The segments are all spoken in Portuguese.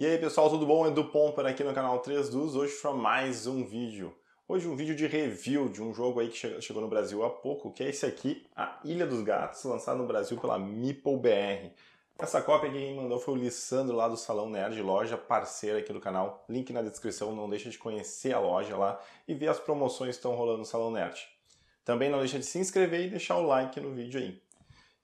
E aí pessoal, tudo bom? Edu Pomper aqui no canal 3 Dus, hoje para mais um vídeo. Hoje um vídeo de review de um jogo aí que chegou no Brasil há pouco, que é esse aqui, A Ilha dos Gatos, lançado no Brasil pela MeepleBR. Essa cópia quem mandou foi o Lissandro lá do Salão Nerd, loja parceira aqui do canal. Link na descrição, não deixa de conhecer a loja lá e ver as promoções que estão rolando no Salão Nerd. Também não deixa de se inscrever e deixar o like no vídeo aí.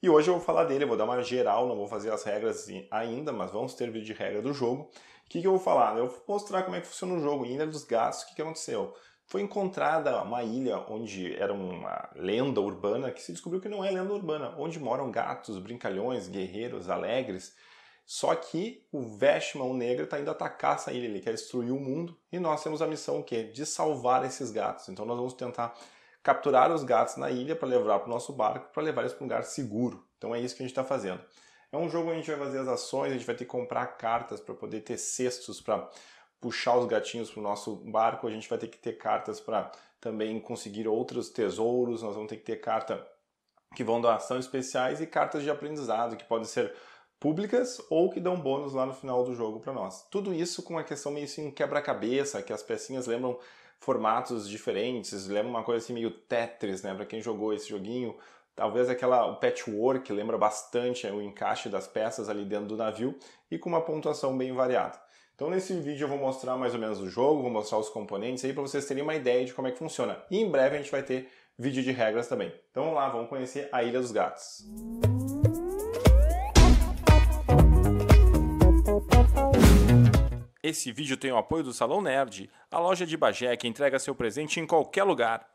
E hoje eu vou falar dele, vou dar uma geral, não vou fazer as regras ainda, mas vamos ter vídeo de regra do jogo. O que, que eu vou falar? Eu vou mostrar como é que funciona o jogo, Ilha dos Gatos, o que, que aconteceu? Foi encontrada uma ilha onde era uma lenda urbana, que se descobriu que não é lenda urbana, onde moram gatos, brincalhões, guerreiros, alegres, só que o Veshman, o negro, está indo atacar essa ilha, ele quer destruir o mundo, e nós temos a missão o quê? De salvar esses gatos. Então nós vamos tentar capturar os gatos na ilha para levar para o nosso barco, para levar eles para um lugar seguro. Então é isso que a gente está fazendo. É um jogo onde a gente vai fazer as ações, a gente vai ter que comprar cartas para poder ter cestos para puxar os gatinhos para o nosso barco, a gente vai ter que ter cartas para também conseguir outros tesouros, nós vamos ter que ter carta que vão dar ação especiais e cartas de aprendizado que podem ser públicas ou que dão bônus lá no final do jogo para nós. Tudo isso com uma questão meio assim quebra-cabeça, que as pecinhas lembram formatos diferentes, lembra uma coisa assim meio Tetris, né? Para quem jogou esse joguinho, talvez aquela o patchwork lembra bastante é, o encaixe das peças ali dentro do navio e com uma pontuação bem variada. Então nesse vídeo eu vou mostrar mais ou menos o jogo, vou mostrar os componentes aí para vocês terem uma ideia de como é que funciona. E em breve a gente vai ter vídeo de regras também. Então vamos lá, vamos conhecer a Ilha dos Gatos. Música Esse vídeo tem o apoio do Salão Nerd, a loja de Bagé que entrega seu presente em qualquer lugar.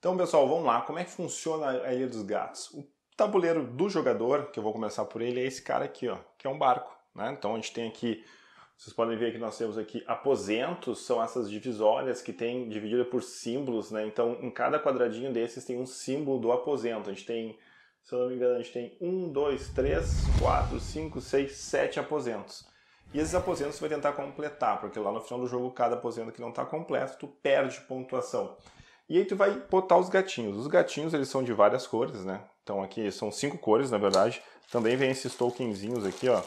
Então, pessoal, vamos lá. Como é que funciona a Ilha dos Gatos? O tabuleiro do jogador, que eu vou começar por ele, é esse cara aqui, ó, que é um barco. Né? Então, a gente tem aqui, vocês podem ver que nós temos aqui aposentos, são essas divisórias que tem dividida por símbolos. Né? Então, em cada quadradinho desses tem um símbolo do aposento. A gente tem, se eu não me engano, a gente tem um, dois, três, quatro, cinco, seis, sete aposentos. E esses aposentos você vai tentar completar, porque lá no final do jogo, cada aposento que não está completo, tu perde pontuação. E aí tu vai botar os gatinhos. Os gatinhos, eles são de várias cores, né? Então aqui são cinco cores, na verdade. Também vem esses tokenzinhos aqui, ó.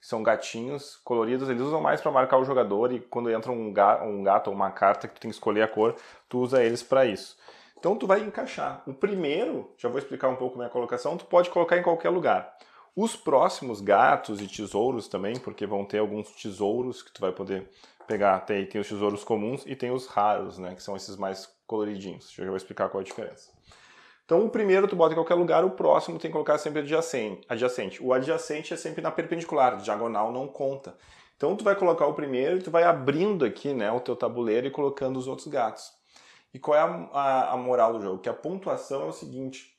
São gatinhos coloridos, eles usam mais para marcar o jogador e quando entra um, ga um gato ou uma carta que tu tem que escolher a cor, tu usa eles para isso. Então tu vai encaixar. O primeiro, já vou explicar um pouco minha colocação, tu pode colocar em qualquer lugar. Os próximos gatos e tesouros também, porque vão ter alguns tesouros que tu vai poder pegar. Tem, tem os tesouros comuns e tem os raros, né? Que são esses mais coloridinhos. Eu já vou explicar qual é a diferença. Então, o primeiro tu bota em qualquer lugar, o próximo tem que colocar sempre adjacente. O adjacente é sempre na perpendicular, diagonal não conta. Então, tu vai colocar o primeiro e tu vai abrindo aqui né, o teu tabuleiro e colocando os outros gatos. E qual é a, a, a moral do jogo? Que a pontuação é o seguinte: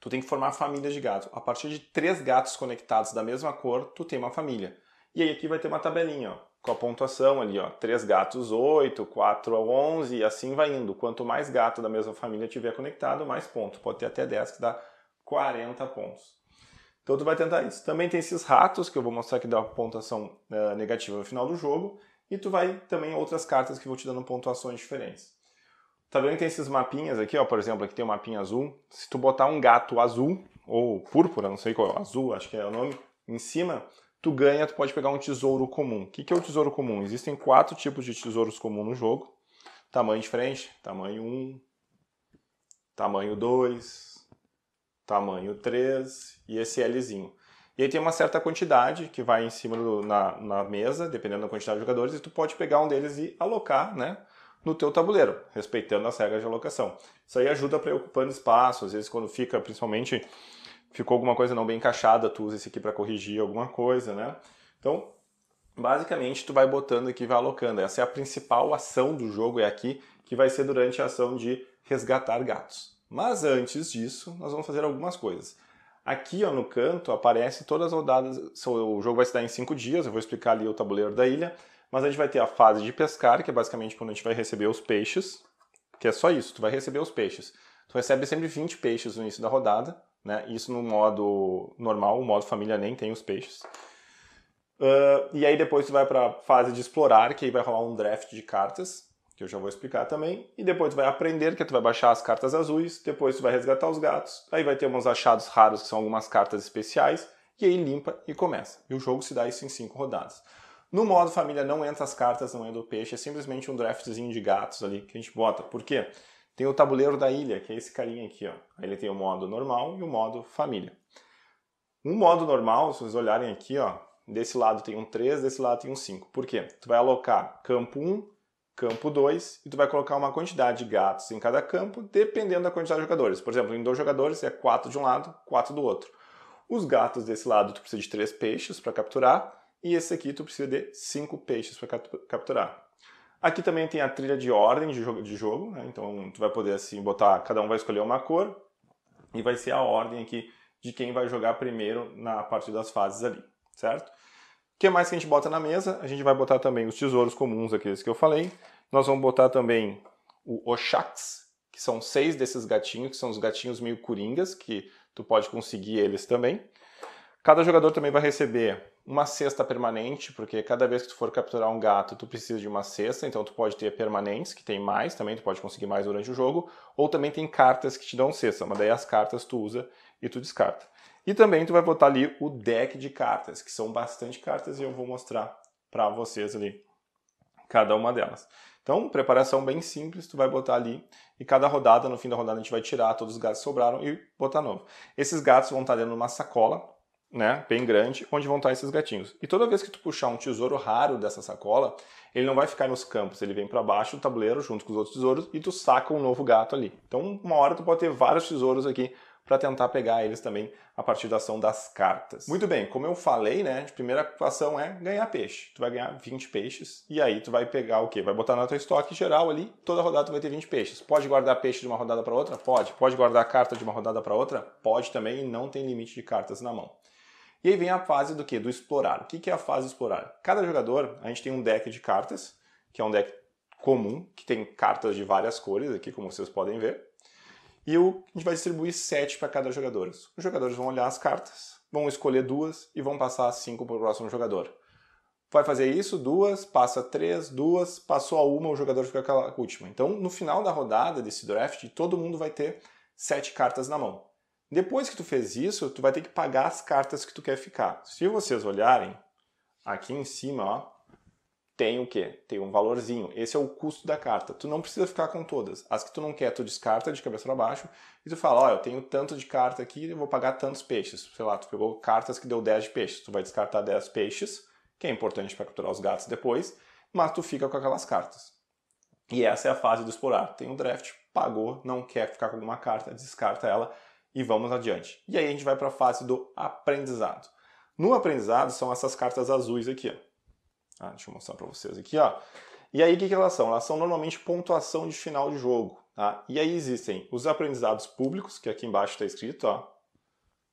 Tu tem que formar famílias de gatos. A partir de três gatos conectados da mesma cor, tu tem uma família. E aí aqui vai ter uma tabelinha, ó, com a pontuação ali, ó. Três gatos, oito, quatro onze, e assim vai indo. Quanto mais gato da mesma família tiver conectado, mais ponto. Pode ter até 10 que dá 40 pontos. Então tu vai tentar isso. Também tem esses ratos, que eu vou mostrar que dá uma pontuação uh, negativa no final do jogo. E tu vai também outras cartas que vão te dando pontuações diferentes. Tá vendo que tem esses mapinhas aqui, ó, por exemplo, aqui tem um mapinha azul. Se tu botar um gato azul, ou púrpura, não sei qual, azul acho que é o nome, em cima, tu ganha, tu pode pegar um tesouro comum. O que, que é o tesouro comum? Existem quatro tipos de tesouros comuns no jogo. Tamanho diferente, tamanho 1, tamanho 2, tamanho 3 e esse Lzinho. E aí tem uma certa quantidade que vai em cima do, na, na mesa, dependendo da quantidade de jogadores, e tu pode pegar um deles e alocar, né? no teu tabuleiro, respeitando as regras de alocação. Isso aí ajuda para ir ocupando espaço, às vezes quando fica, principalmente, ficou alguma coisa não bem encaixada, tu usa esse aqui para corrigir alguma coisa, né? Então, basicamente, tu vai botando aqui, vai alocando. Essa é a principal ação do jogo, é aqui, que vai ser durante a ação de resgatar gatos. Mas antes disso, nós vamos fazer algumas coisas. Aqui ó, no canto aparece todas as rodadas. O jogo vai se dar em 5 dias, eu vou explicar ali o tabuleiro da ilha. Mas a gente vai ter a fase de pescar, que é basicamente quando a gente vai receber os peixes, que é só isso, tu vai receber os peixes. Tu recebe sempre 20 peixes no início da rodada, né? Isso no modo normal, o modo família nem tem os peixes. Uh, e aí depois tu vai para a fase de explorar, que aí vai rolar um draft de cartas, que eu já vou explicar também. E depois tu vai aprender, que é tu vai baixar as cartas azuis, depois tu vai resgatar os gatos, aí vai ter uns achados raros, que são algumas cartas especiais, e aí limpa e começa. E o jogo se dá isso em 5 rodadas. No modo família não entra as cartas, não entra o peixe, é simplesmente um draftzinho de gatos ali que a gente bota. Por quê? Tem o tabuleiro da ilha, que é esse carinha aqui, ó. Ele tem o modo normal e o modo família. Um modo normal, se vocês olharem aqui, ó, desse lado tem um 3, desse lado tem um 5. Por quê? Tu vai alocar campo 1, campo 2 e tu vai colocar uma quantidade de gatos em cada campo, dependendo da quantidade de jogadores. Por exemplo, em dois jogadores é 4 de um lado, 4 do outro. Os gatos desse lado tu precisa de 3 peixes para capturar e esse aqui tu precisa de 5 peixes para capturar. Aqui também tem a trilha de ordem de jogo, de jogo né? então tu vai poder assim botar, cada um vai escolher uma cor e vai ser a ordem aqui de quem vai jogar primeiro na parte das fases ali, certo? O que mais que a gente bota na mesa? A gente vai botar também os tesouros comuns, aqueles que eu falei. Nós vamos botar também o Oxax, que são seis desses gatinhos, que são os gatinhos meio coringas, que tu pode conseguir eles também. Cada jogador também vai receber uma cesta permanente, porque cada vez que tu for capturar um gato, tu precisa de uma cesta, então tu pode ter permanentes, que tem mais também, tu pode conseguir mais durante o jogo, ou também tem cartas que te dão cesta, mas daí as cartas tu usa e tu descarta. E também tu vai botar ali o deck de cartas, que são bastante cartas e eu vou mostrar para vocês ali cada uma delas. Então, preparação bem simples, tu vai botar ali e cada rodada, no fim da rodada a gente vai tirar todos os gatos que sobraram e botar novo. Esses gatos vão estar dentro de uma sacola, né, bem grande, onde vão estar esses gatinhos. E toda vez que tu puxar um tesouro raro dessa sacola, ele não vai ficar nos campos, ele vem para baixo do tabuleiro junto com os outros tesouros e tu saca um novo gato ali. Então, uma hora tu pode ter vários tesouros aqui para tentar pegar eles também a partir da ação das cartas. Muito bem, como eu falei, né, a primeira ação é ganhar peixe. Tu vai ganhar 20 peixes e aí tu vai pegar o quê? Vai botar na tua estoque geral ali, toda rodada tu vai ter 20 peixes. Pode guardar peixe de uma rodada para outra? Pode. Pode guardar carta de uma rodada para outra? Pode também, e não tem limite de cartas na mão. E aí vem a fase do que? Do explorar. O que é a fase explorar? Cada jogador, a gente tem um deck de cartas, que é um deck comum, que tem cartas de várias cores aqui, como vocês podem ver. E o, a gente vai distribuir sete para cada jogador. Os jogadores vão olhar as cartas, vão escolher duas e vão passar cinco para o próximo jogador. Vai fazer isso, duas, passa três, duas, passou a uma, o jogador fica com aquela última. Então, no final da rodada desse draft, todo mundo vai ter sete cartas na mão. Depois que tu fez isso, tu vai ter que pagar as cartas que tu quer ficar. Se vocês olharem, aqui em cima, ó, tem o quê? Tem um valorzinho. Esse é o custo da carta. Tu não precisa ficar com todas. As que tu não quer, tu descarta de cabeça para baixo e tu fala, ó, oh, eu tenho tanto de carta aqui, eu vou pagar tantos peixes. Sei lá, tu pegou cartas que deu 10 de peixes. Tu vai descartar 10 peixes, que é importante para capturar os gatos depois, mas tu fica com aquelas cartas. E essa é a fase do explorar. Tem um draft, pagou, não quer ficar com alguma carta, descarta ela e vamos adiante. E aí a gente vai para a fase do aprendizado. No aprendizado são essas cartas azuis aqui. Ó. Ah, deixa eu mostrar para vocês aqui. Ó. E aí o que, que elas são? Elas são normalmente pontuação de final de jogo. Tá? E aí existem os aprendizados públicos, que aqui embaixo está escrito, ó,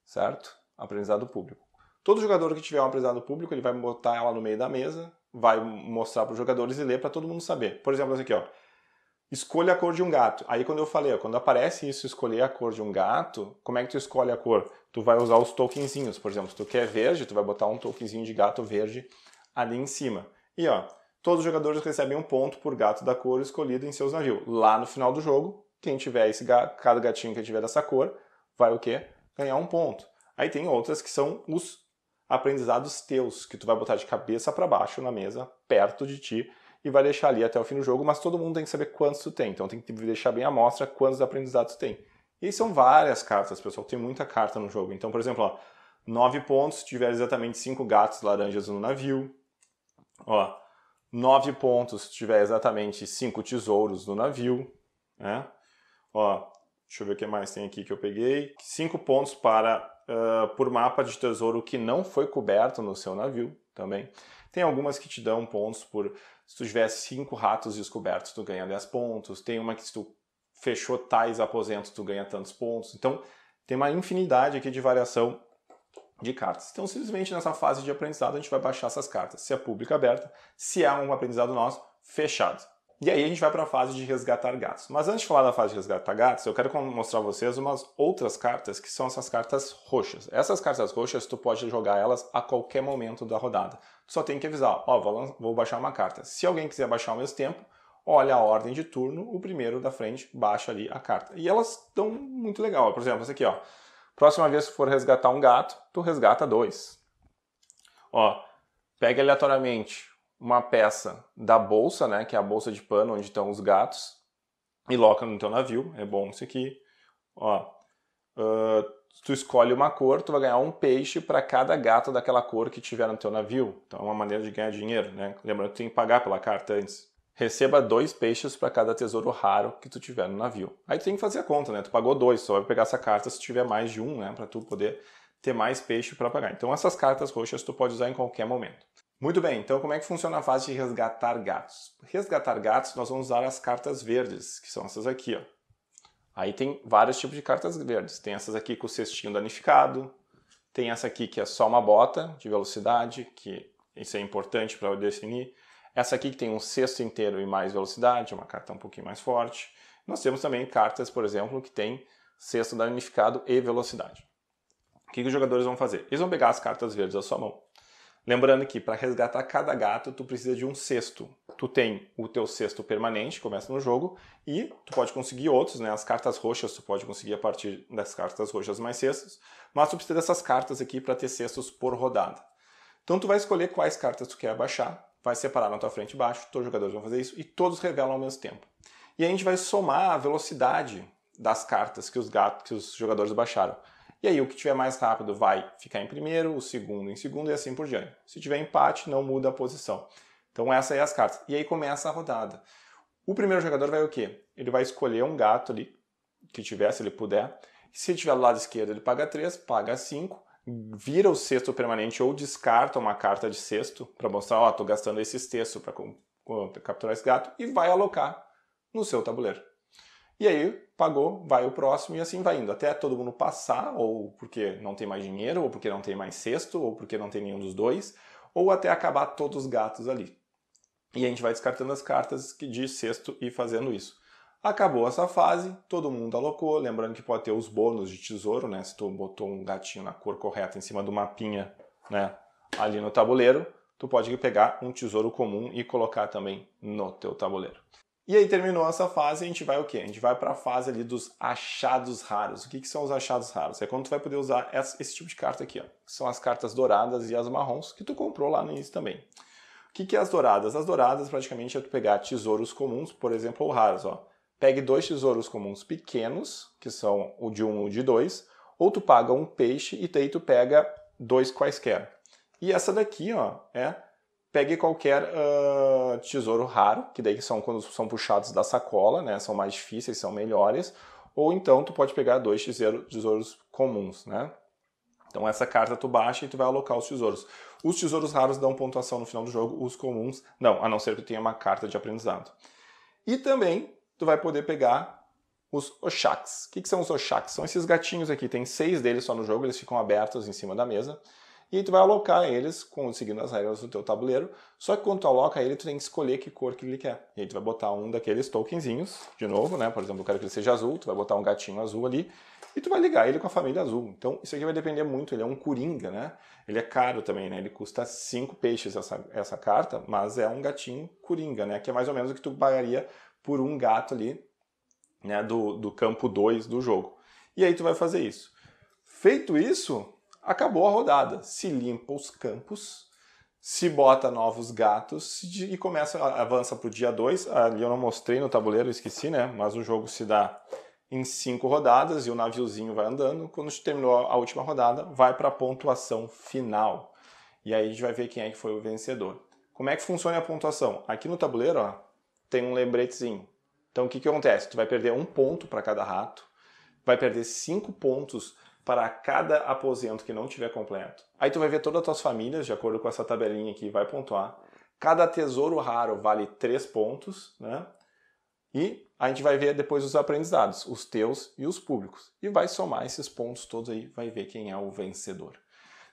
certo? Aprendizado público. Todo jogador que tiver um aprendizado público, ele vai botar ela no meio da mesa, vai mostrar para os jogadores e ler para todo mundo saber. Por exemplo, esse aqui, ó escolha a cor de um gato. Aí quando eu falei, ó, quando aparece isso, escolher a cor de um gato, como é que tu escolhe a cor? Tu vai usar os tokenzinhos, por exemplo, se tu quer verde, tu vai botar um tokenzinho de gato verde ali em cima. E ó, todos os jogadores recebem um ponto por gato da cor escolhida em seus navios. Lá no final do jogo, quem tiver esse gato, cada gatinho que tiver dessa cor, vai o quê? Ganhar um ponto. Aí tem outras que são os aprendizados teus, que tu vai botar de cabeça para baixo na mesa, perto de ti, e vai deixar ali até o fim do jogo, mas todo mundo tem que saber quantos tu tem, então tem que deixar bem a mostra quantos aprendizados tu tem. E são várias cartas, pessoal, tem muita carta no jogo. Então, por exemplo, ó, 9 pontos se tiver exatamente 5 gatos laranjas no navio. Ó, 9 pontos se tiver exatamente 5 tesouros no navio. Né? Ó, deixa eu ver o que mais tem aqui que eu peguei. 5 pontos para uh, por mapa de tesouro que não foi coberto no seu navio também. Tem algumas que te dão pontos por se tu tiver cinco ratos descobertos, tu ganha 10 pontos. Tem uma que se tu fechou tais aposentos, tu ganha tantos pontos. Então, tem uma infinidade aqui de variação de cartas. Então, simplesmente nessa fase de aprendizado, a gente vai baixar essas cartas. Se é pública aberta, se é um aprendizado nosso, fechado. E aí a gente vai para a fase de resgatar gatos. Mas antes de falar da fase de resgatar gatos, eu quero mostrar a vocês umas outras cartas que são essas cartas roxas. Essas cartas roxas tu pode jogar elas a qualquer momento da rodada. Tu só tem que avisar, ó, vou, vou baixar uma carta. Se alguém quiser baixar ao mesmo tempo, olha a ordem de turno, o primeiro da frente baixa ali a carta. E elas estão muito legal. Por exemplo, essa aqui, ó. Próxima vez que for resgatar um gato, tu resgata dois. Ó, pega aleatoriamente uma peça da bolsa, né, que é a bolsa de pano onde estão os gatos, e loca no teu navio. É bom isso aqui. Ó, uh, tu escolhe uma cor, tu vai ganhar um peixe para cada gato daquela cor que tiver no teu navio. Então é uma maneira de ganhar dinheiro, né? Lembrando que tu tem que pagar pela carta antes. Receba dois peixes para cada tesouro raro que tu tiver no navio. Aí tu tem que fazer a conta, né? Tu pagou dois, só vai pegar essa carta se tiver mais de um, né? Para tu poder ter mais peixe para pagar. Então essas cartas roxas tu pode usar em qualquer momento. Muito bem, então como é que funciona a fase de resgatar gatos? Resgatar gatos, nós vamos usar as cartas verdes, que são essas aqui. Ó. Aí tem vários tipos de cartas verdes. Tem essas aqui com o cestinho danificado, tem essa aqui que é só uma bota de velocidade, que isso é importante para definir. Essa aqui que tem um cesto inteiro e mais velocidade, uma carta um pouquinho mais forte. Nós temos também cartas, por exemplo, que tem cesto danificado e velocidade. O que, que os jogadores vão fazer? Eles vão pegar as cartas verdes da sua mão Lembrando que para resgatar cada gato, tu precisa de um cesto. Tu tem o teu cesto permanente, começa no jogo, e tu pode conseguir outros, né? As cartas roxas tu pode conseguir a partir das cartas roxas mais cestos, mas tu precisa dessas cartas aqui para ter cestos por rodada. Então tu vai escolher quais cartas tu quer abaixar, vai separar na tua frente e baixo, todos os jogadores vão fazer isso, e todos revelam ao mesmo tempo. E aí a gente vai somar a velocidade das cartas que os gatos, que os jogadores baixaram. E aí o que tiver mais rápido vai ficar em primeiro, o segundo em segundo e assim por diante. Se tiver empate, não muda a posição. Então essa é as cartas. E aí começa a rodada. O primeiro jogador vai o quê? Ele vai escolher um gato ali, que tiver, se ele puder. Se tiver do lado esquerdo, ele paga 3, paga 5, vira o sexto permanente ou descarta uma carta de sexto para mostrar, ó, oh, tô gastando esse sexto para capturar esse gato e vai alocar no seu tabuleiro. E aí pagou, vai o próximo e assim vai indo, até todo mundo passar, ou porque não tem mais dinheiro, ou porque não tem mais cesto, ou porque não tem nenhum dos dois, ou até acabar todos os gatos ali. E a gente vai descartando as cartas de cesto e fazendo isso. Acabou essa fase, todo mundo alocou, lembrando que pode ter os bônus de tesouro, né? Se tu botou um gatinho na cor correta em cima do mapinha, né? Ali no tabuleiro, tu pode pegar um tesouro comum e colocar também no teu tabuleiro. E aí terminou essa fase, a gente vai o quê? A gente vai para a fase ali dos achados raros. O que, que são os achados raros? É quando tu vai poder usar essa, esse tipo de carta aqui, ó. Que são as cartas douradas e as marrons que tu comprou lá no início também. O que, que é as douradas? As douradas praticamente é tu pegar tesouros comuns, por exemplo, ou raros, ó. Pegue dois tesouros comuns pequenos, que são o de um ou de dois, ou tu paga um peixe e daí tu pega dois quaisquer. E essa daqui, ó, é pegue qualquer uh, tesouro raro, que daí são quando são puxados da sacola, né? São mais difíceis, são melhores. Ou então tu pode pegar dois tesouros, comuns, né? Então essa carta tu baixa e tu vai alocar os tesouros. Os tesouros raros dão pontuação no final do jogo, os comuns não, a não ser que tu tenha uma carta de aprendizado. E também tu vai poder pegar os Oshaks. O que, que são os Oshaks? São esses gatinhos aqui, tem seis deles só no jogo, eles ficam abertos em cima da mesa e aí tu vai alocar eles conseguindo as regras do teu tabuleiro. Só que quando tu aloca ele, tu tem que escolher que cor que ele quer. E aí tu vai botar um daqueles tokenzinhos, de novo, né? Por exemplo, eu quero que ele seja azul, tu vai botar um gatinho azul ali e tu vai ligar ele com a família azul. Então isso aqui vai depender muito, ele é um coringa, né? Ele é caro também, né? Ele custa 5 peixes essa, essa carta, mas é um gatinho coringa, né? Que é mais ou menos o que tu pagaria por um gato ali, né? Do, do campo 2 do jogo. E aí tu vai fazer isso. Feito isso, acabou a rodada. Se limpa os campos, se bota novos gatos e começa, avança para o dia 2. Ali eu não mostrei no tabuleiro, esqueci, né? Mas o jogo se dá em cinco rodadas e o naviozinho vai andando. Quando terminou a última rodada, vai para a pontuação final. E aí a gente vai ver quem é que foi o vencedor. Como é que funciona a pontuação? Aqui no tabuleiro ó, tem um lembretezinho. Então o que, que acontece? Tu vai perder um ponto para cada rato, vai perder cinco pontos para cada aposento que não tiver completo. Aí tu vai ver todas as tuas famílias, de acordo com essa tabelinha aqui, vai pontuar. Cada tesouro raro vale 3 pontos, né? E a gente vai ver depois os aprendizados, os teus e os públicos. E vai somar esses pontos todos aí, vai ver quem é o vencedor.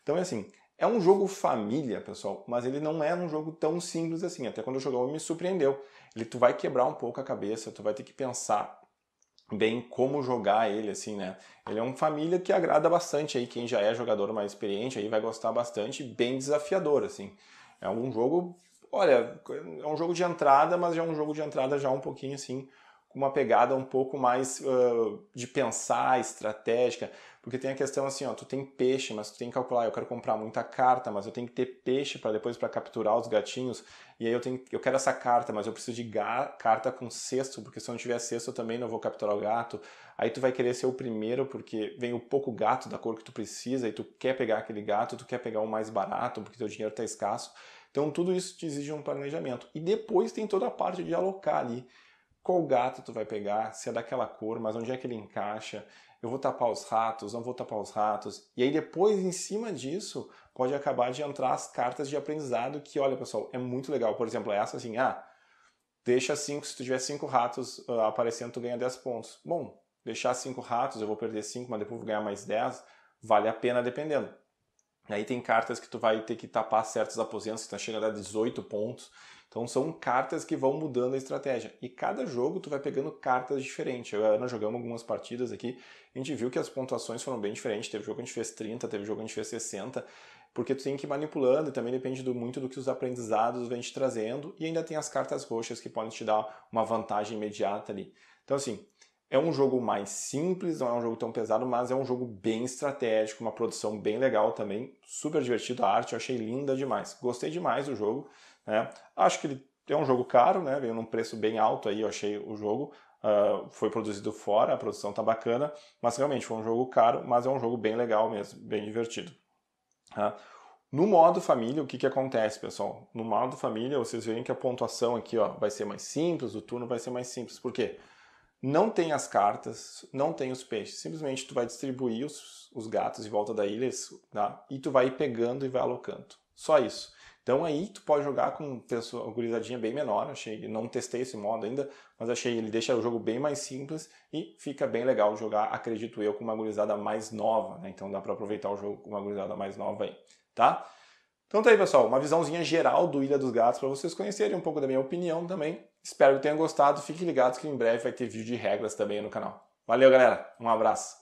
Então é assim, é um jogo família, pessoal, mas ele não é um jogo tão simples assim. Até quando eu jogava me surpreendeu. Ele tu vai quebrar um pouco a cabeça, tu vai ter que pensar bem como jogar ele, assim, né? Ele é um família que agrada bastante aí, quem já é jogador mais experiente aí vai gostar bastante, bem desafiador, assim. É um jogo, olha, é um jogo de entrada, mas já é um jogo de entrada já um pouquinho, assim, com uma pegada um pouco mais uh, de pensar, estratégica. Porque tem a questão assim, ó, tu tem peixe, mas tu tem que calcular, eu quero comprar muita carta, mas eu tenho que ter peixe para depois para capturar os gatinhos. E aí eu tenho, eu quero essa carta, mas eu preciso de gar, carta com cesto, porque se eu não tiver cesto eu também não vou capturar o gato. Aí tu vai querer ser o primeiro porque vem o pouco gato da cor que tu precisa e tu quer pegar aquele gato, tu quer pegar o mais barato, porque teu dinheiro está escasso. Então tudo isso te exige um planejamento. E depois tem toda a parte de alocar ali qual gato tu vai pegar, se é daquela cor, mas onde é que ele encaixa eu vou tapar os ratos, não vou tapar os ratos. E aí depois, em cima disso, pode acabar de entrar as cartas de aprendizado que, olha, pessoal, é muito legal. Por exemplo, essa assim, ah, deixa cinco, se tu tiver cinco ratos uh, aparecendo, tu ganha 10 pontos. Bom, deixar cinco ratos, eu vou perder cinco, mas depois vou ganhar mais 10, vale a pena dependendo. Aí tem cartas que tu vai ter que tapar certos aposentos, que tá chegando a 18 pontos. Então são cartas que vão mudando a estratégia. E cada jogo tu vai pegando cartas diferentes. Eu e a Ana jogamos algumas partidas aqui, a gente viu que as pontuações foram bem diferentes. Teve jogo que a gente fez 30, teve jogo que a gente fez 60. Porque tu tem que ir manipulando e também depende do, muito do que os aprendizados vêm te trazendo. E ainda tem as cartas roxas que podem te dar uma vantagem imediata ali. Então assim, é um jogo mais simples, não é um jogo tão pesado, mas é um jogo bem estratégico, uma produção bem legal também, super divertido, a arte eu achei linda demais. Gostei demais do jogo, né? Acho que ele é um jogo caro, né? Veio num preço bem alto aí, eu achei o jogo. Uh, foi produzido fora, a produção tá bacana, mas realmente foi um jogo caro, mas é um jogo bem legal mesmo, bem divertido. Uh, no modo família, o que, que acontece, pessoal? No modo família, vocês veem que a pontuação aqui ó, vai ser mais simples, o turno vai ser mais simples. Por quê? não tem as cartas, não tem os peixes. Simplesmente tu vai distribuir os, os gatos em volta da ilha tá? e tu vai pegando e vai alocando. Só isso. Então aí tu pode jogar com pessoa, uma gurizadinha bem menor, achei, não testei esse modo ainda, mas achei ele deixa o jogo bem mais simples e fica bem legal jogar, acredito eu, com uma gurizada mais nova, né? Então dá para aproveitar o jogo com uma gurizada mais nova aí, tá? Então tá aí, pessoal, uma visãozinha geral do Ilha dos Gatos para vocês conhecerem um pouco da minha opinião também. Espero que tenham gostado. Fiquem ligados que em breve vai ter vídeo de regras também no canal. Valeu, galera. Um abraço.